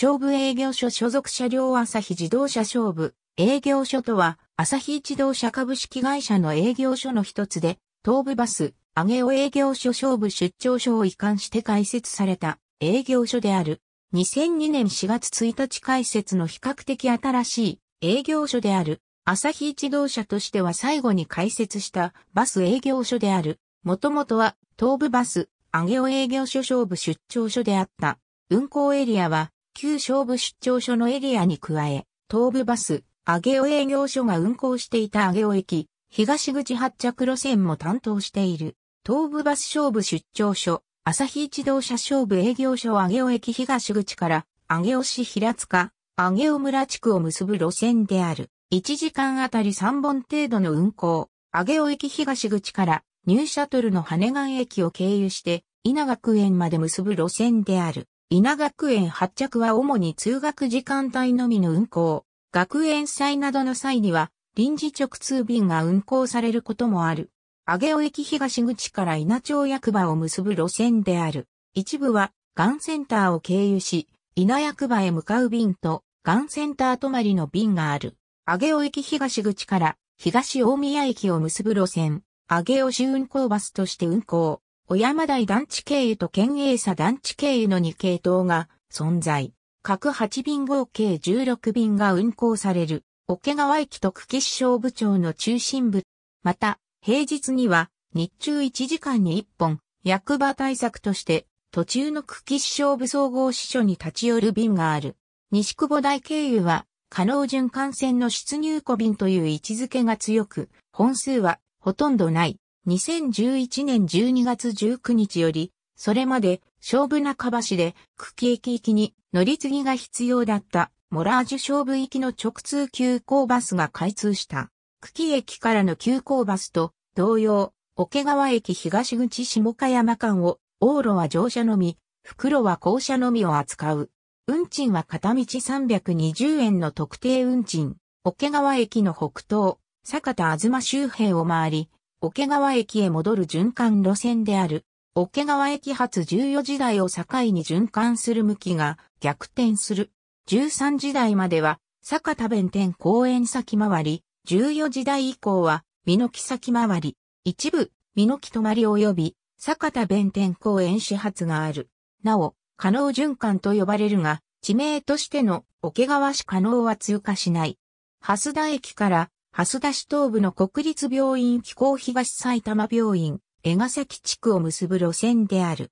勝負営業所所属車両朝日自動車勝負営業所とは、朝日自動車株式会社の営業所の一つで、東部バス、上尾営業所勝負出張所を移管して開設された営業所である。2002年4月1日開設の比較的新しい営業所である。朝日自動車としては最後に開設したバス営業所である。もともとは東部バス、上尾営業所勝負出張所であった。運行エリアは旧勝負出張所のエリアに加え、東武バス、上尾営業所が運行していた上尾駅、東口発着路線も担当している、東武バス勝負出張所、朝日自動車勝負営業所上尾駅東口から上尾市平塚、上尾村地区を結ぶ路線である。1時間あたり3本程度の運行、上尾駅東口からニューシャトルの羽根岩駅を経由して稲学園まで結ぶ路線である。稲学園発着は主に通学時間帯のみの運行。学園祭などの際には、臨時直通便が運行されることもある。上尾駅東口から稲町役場を結ぶ路線である。一部は、ガンセンターを経由し、稲役場へ向かう便と、ガンセンター止まりの便がある。上尾駅東口から、東大宮駅を結ぶ路線、上尾市運行バスとして運行。小山台団地経由と県営佐団地経由の2系統が存在。各8便合計16便が運行される、桶川駅と久喜市消部町の中心部。また、平日には、日中1時間に1本、役場対策として、途中の久喜市消部総合支所に立ち寄る便がある。西久保台経由は、可能循環線の出入庫便という位置づけが強く、本数はほとんどない。2011年12月19日より、それまで、勝負中橋で、久喜駅行きに乗り継ぎが必要だった、モラージュ勝負行きの直通急行バスが開通した。久喜駅からの急行バスと、同様、桶川駅東口下加山間を、往路は乗車のみ、袋は降車のみを扱う。運賃は片道320円の特定運賃。桶川駅の北東、坂田東周辺を回り、桶川駅へ戻る循環路線である、桶川駅発14時台を境に循環する向きが逆転する。13時台までは、坂田弁天公園先回り、14時台以降は、美濃木先回り、一部、美濃木泊り及び、坂田弁天公園始発がある。なお、可能循環と呼ばれるが、地名としての桶川市可能は通過しない。蓮田駅から蓮田市東部の国立病院機構東埼玉病院、江ヶ崎地区を結ぶ路線である。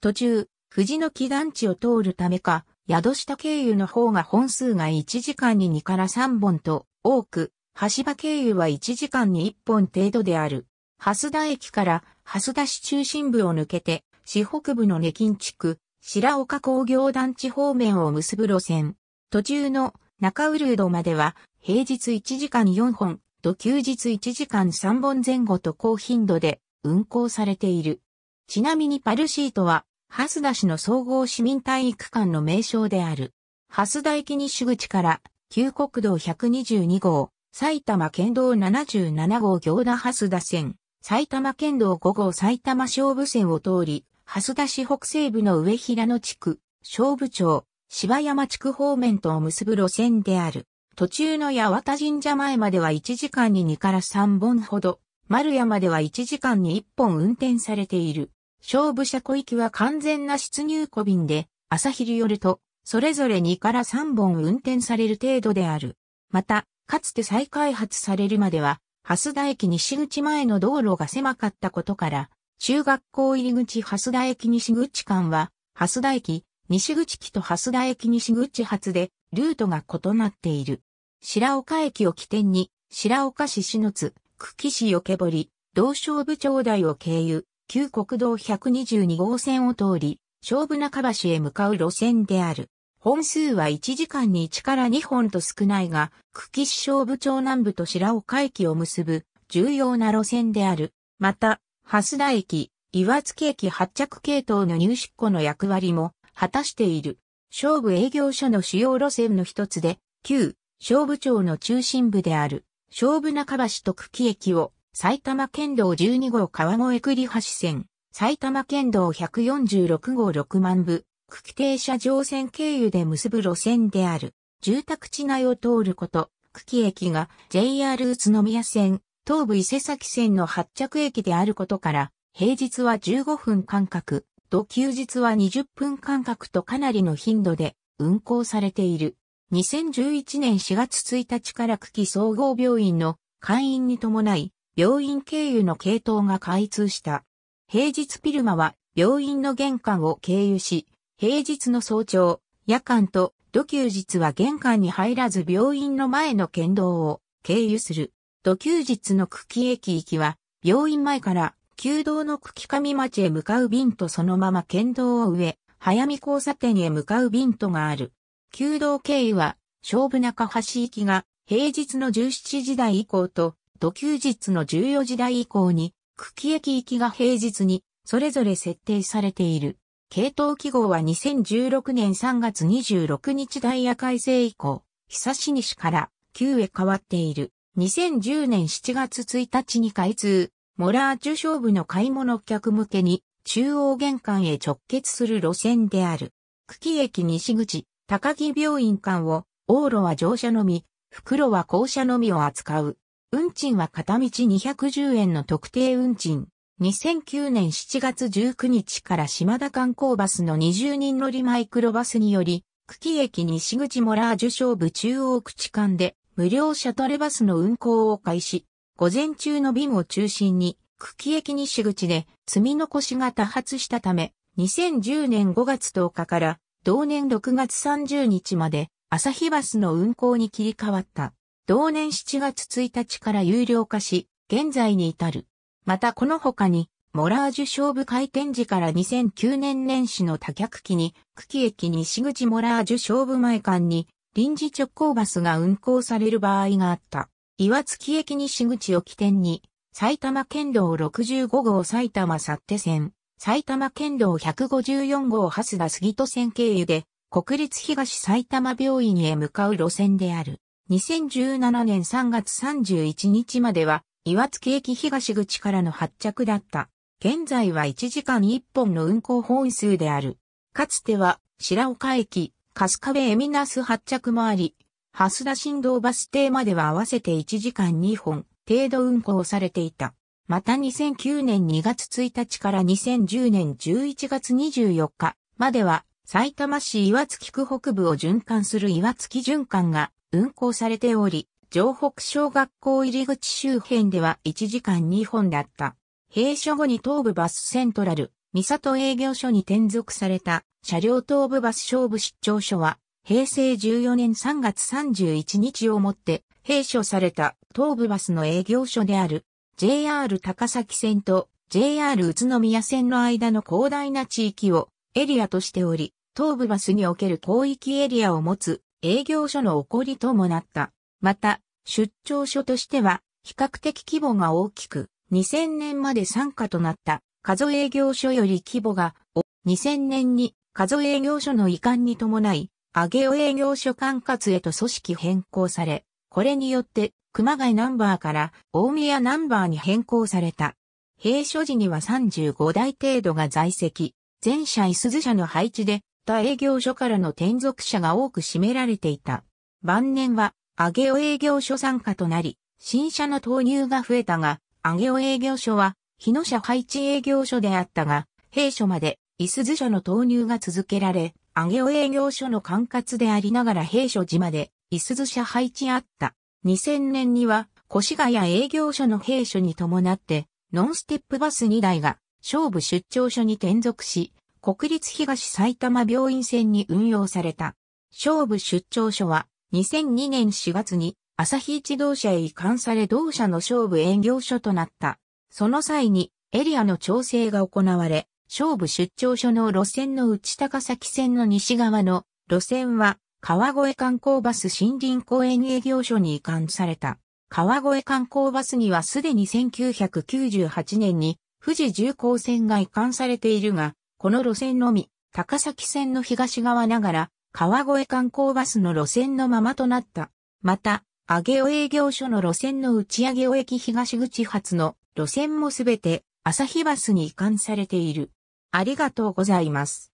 途中、藤の木団地を通るためか、宿下経由の方が本数が1時間に2から3本と多く、橋場経由は1時間に1本程度である。蓮田駅から蓮田市中心部を抜けて、市北部の根金地区、白岡工業団地方面を結ぶ路線。途中の中ウルードまでは平日1時間4本と休日1時間3本前後と高頻度で運行されている。ちなみにパルシートは、ハスダ市の総合市民体育館の名称である。ハスダ駅西口から、旧国道122号、埼玉県道77号行田ハスダ線、埼玉県道5号埼玉勝負線を通り、ハスダ市北西部の上平野地区、勝負町、芝山地区方面とを結ぶ路線である。途中の八幡神社前までは1時間に2から3本ほど、丸山では1時間に1本運転されている。勝負車小行は完全な出入小便で、朝昼夜と、それぞれ2から3本運転される程度である。また、かつて再開発されるまでは、蓮田駅西口前の道路が狭かったことから、中学校入り口蓮田駅西口間は、蓮田駅、西口機と蓮田駅西口発で、ルートが異なっている。白岡駅を起点に、白岡市篠津、久喜市よけぼり、道勝部町台を経由、旧国道122号線を通り、勝負中橋へ向かう路線である。本数は1時間に1から2本と少ないが、久喜市勝部町南部と白岡駅を結ぶ重要な路線である。また、蓮田駅、岩月駅発着系統の入出庫の役割も果たしている。勝負営業所の主要路線の一つで、旧勝負町の中心部である、勝負中橋と久喜駅を、埼玉県道12号川越栗橋線、埼玉県道146号6万部、久喜停車場線経由で結ぶ路線である、住宅地内を通ること、久喜駅が JR 宇都宮線、東武伊勢崎線の発着駅であることから、平日は15分間隔、と休日は20分間隔とかなりの頻度で運行されている。2011年4月1日から久喜総合病院の会員に伴い、病院経由の系統が開通した。平日ピルマは病院の玄関を経由し、平日の早朝、夜間と土休日は玄関に入らず病院の前の県道を経由する。土休日の久喜駅行きは、病院前から旧道の久喜上町へ向かう便とそのまま県道を上、早見交差点へ向かう便とがある。旧道経緯は、勝負中橋行きが、平日の17時台以降と、土休日の14時台以降に、久喜駅行きが平日に、それぞれ設定されている。系統記号は2016年3月26日ダイヤ改正以降、久し西から旧へ変わっている。2010年7月1日に開通、モラー中勝部の買い物客向けに中央玄関へ直結する路線である。久喜駅西口、高木病院間を、往路は乗車のみ、袋は降車のみを扱う。運賃は片道210円の特定運賃。2009年7月19日から島田観光バスの20人乗りマイクロバスにより、久喜駅西口モラージュ勝部中央口間で、無料シャトルバスの運行を開始。午前中の便を中心に、久喜駅西口で積み残しが多発したため、2010年5月10日から同年6月30日まで、朝日バスの運行に切り替わった。同年7月1日から有料化し、現在に至る。またこの他に、モラージュ勝負開店時から2009年年始の多脚機に、久喜駅西口モラージュ勝負前間に、臨時直行バスが運行される場合があった。岩月駅西口を起点に、埼玉県道65号埼玉っ手線、埼玉県道154号蓮田杉戸線経由で、国立東埼玉病院へ向かう路線である。2017年3月31日までは、岩月駅東口からの発着だった。現在は1時間1本の運行本数である。かつては、白岡駅、春日部エミナス発着もあり、蓮田振動バス停までは合わせて1時間2本程度運行されていた。また2009年2月1日から2010年11月24日までは、埼玉市岩槻区北部を循環する岩槻循環が運行されており、城北小学校入り口周辺では1時間2本だった。閉所後に東部バスセントラル、三里営業所に転属された車両東部バス勝負出張所は、平成14年3月31日をもって、閉所された東部バスの営業所である JR 高崎線と JR 宇都宮線の間の広大な地域をエリアとしており、東部バスにおける広域エリアを持つ営業所の起こりともなった。また、出張所としては比較的規模が大きく、2000年まで参加となった数営業所より規模が、2000年に数営業所の移管に伴い、上尾営業所管轄へと組織変更され、これによって熊谷ナンバーから大宮ナンバーに変更された。閉所時には35台程度が在籍。全社いすず社の配置で、他営業所からの転属者が多く占められていた。晩年は、上げ尾営業所参加となり、新車の投入が増えたが、上げ尾営業所は、日野社配置営業所であったが、閉所まで、いすず社の投入が続けられ、上げ尾営業所の管轄でありながら閉所時まで、いすず社配置あった。2000年には越谷営業所の閉所に伴って、ノンステップバス2台が勝負出張所に転属し、国立東埼玉病院線に運用された。勝負出張所は2002年4月に朝日自動車へ移管され同社の勝負営業所となった。その際にエリアの調整が行われ、勝負出張所の路線の内高崎線の西側の路線は川越観光バス森林公園営業所に移管された。川越観光バスにはすでに1998年に富士重工線が移管されているが、この路線のみ、高崎線の東側ながら、川越観光バスの路線のままとなった。また、上尾営業所の路線の内上尾駅東口発の路線もすべて朝日バスに移管されている。ありがとうございます。